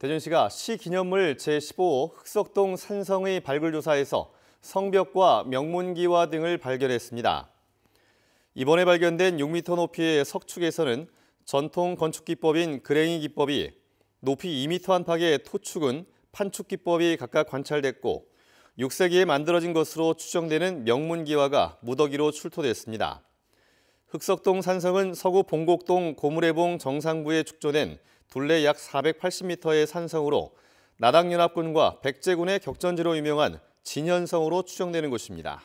대전시가 시기념물 제15 호 흑석동 산성의 발굴조사에서 성벽과 명문기와 등을 발견했습니다. 이번에 발견된 6m 높이의 석축에서는 전통 건축기법인 그랭이 기법이 높이 2m 안팎의 토축은 판축기법이 각각 관찰됐고 6세기에 만들어진 것으로 추정되는 명문기와가 무더기로 출토됐습니다. 흑석동 산성은 서구 봉곡동 고무래봉 정상부에 축조된 둘레 약 480m의 산성으로 나당연합군과 백제군의 격전지로 유명한 진현성으로 추정되는 곳입니다.